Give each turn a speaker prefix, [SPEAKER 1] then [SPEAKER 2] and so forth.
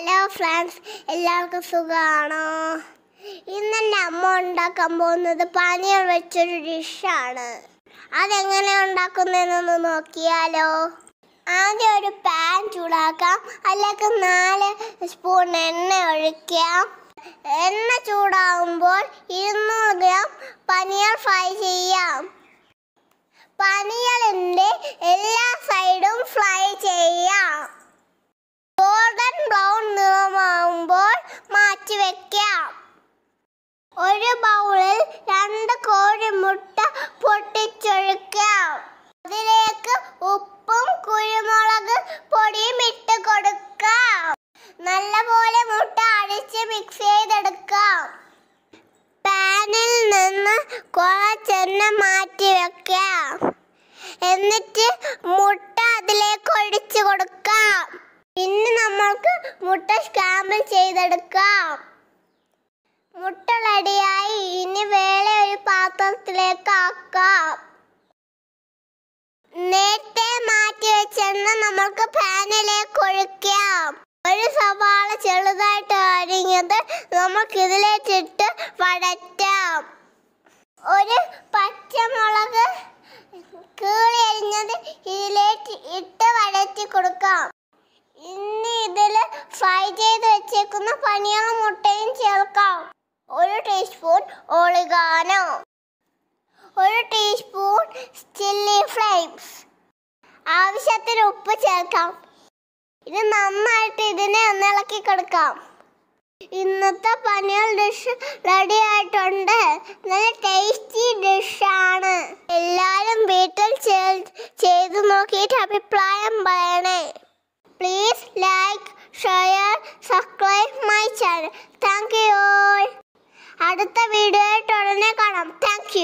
[SPEAKER 1] hello friends എല്ലാവർക്കും സുഖമാണോ ഇന്ന് എൻ്റെ അമ്മ ഉണ്ടാക്കാൻ പോകുന്നത് പനീർ വെച്ചൊരു ഡിഷാണ് അതെങ്ങനെ ഉണ്ടാക്കുന്നതെന്നൊന്ന് നോക്കിയാലോ ആദ്യം ഒരു പാൻ ചൂടാക്കാം അതിലേക്ക് നാല് സ്പൂൺ എണ്ണ ഒഴിക്കാം എണ്ണ ചൂടാകുമ്പോൾ ഇരുന്നൂറ് ഗ്രാം പനീർ ഫ്രൈ ചെയ്യാം പനീറിൻ്റെ എല്ലാ സൈഡും ഫ്രൈ ചെയ്യാം മറച്ചു വെക്കാം ഒരു ബൗളിൽ രണ്ട് കോഴിമുട്ട പൊട്ടിച്ചൊഴുക്കാം അതിലേക്ക് ഉപ്പും കുരുമുളക് പൊടിയും ഇട്ട് കൊടുക്കാം നല്ലപോലെ മുട്ട അടിച്ച് മിക്സ് ചെയ്തെടുക്കാം പാനിൽ നിന്ന് കുറച്ചെണ്ണ മാറ്റി വെക്കാം എന്നിട്ട് മുട്ട അതിലേക്ക് ഒഴിച്ചു കൊടുക്കാം പിന്നെ നമ്മൾക്ക് മുട്ട സ്കാമ്പിൾ ചെയ്തെടുക്കാം മുട്ട റെഡിയായി ഇനി വേളെ ഒരു പാത്രത്തിലേക്ക് ആക്കാം നേരത്തെ മാറ്റി വെച്ചെണ്ണ നമ്മൾക്ക് പാനിലേക്ക് ഒഴിക്കാം ഒരു സവാള ചെറുതായിട്ട് അരിഞ്ഞത് നമുക്ക് ഇതിലേക്കിട്ട് വഴറ്റാം ഒരു പച്ചമുളക് കീളി അരിഞ്ഞത് ഇതിലേക്ക് ഇട്ട് വടറ്റി കൊടുക്കാം ഇനി ഇതിൽ ഫ്രൈ ചെയ്ത് വെച്ചേക്കുന്ന പനിയുള്ള മുട്ടയും ചേർക്കാം ഒരു ടീസ്പൂൺ ഒളിഗാനോ ഒരു ടീസ്പൂൺ ചില്ലി ഫ്ലേക്സ് ആവശ്യത്തിന് ഉപ്പ് ചേർക്കാം ഇത് നന്നായിട്ട് ഇതിനെ ഒന്ന് ഇളക്കി കൊടുക്കാം ഇന്നത്തെ പനിയൽ ഡിഷ് റെഡി ആയിട്ടുണ്ട് നല്ല ടേസ്റ്റി ഡിഷാണ് എല്ലാവരും വീട്ടിൽ ചെയ്ത് നോക്കിയിട്ട് അഭിപ്രായം പറയണേ please like share subscribe my channel thank you അടുത്ത വീഡിയോ ആയിട്ട് ഉടനെ കാണാം താങ്ക്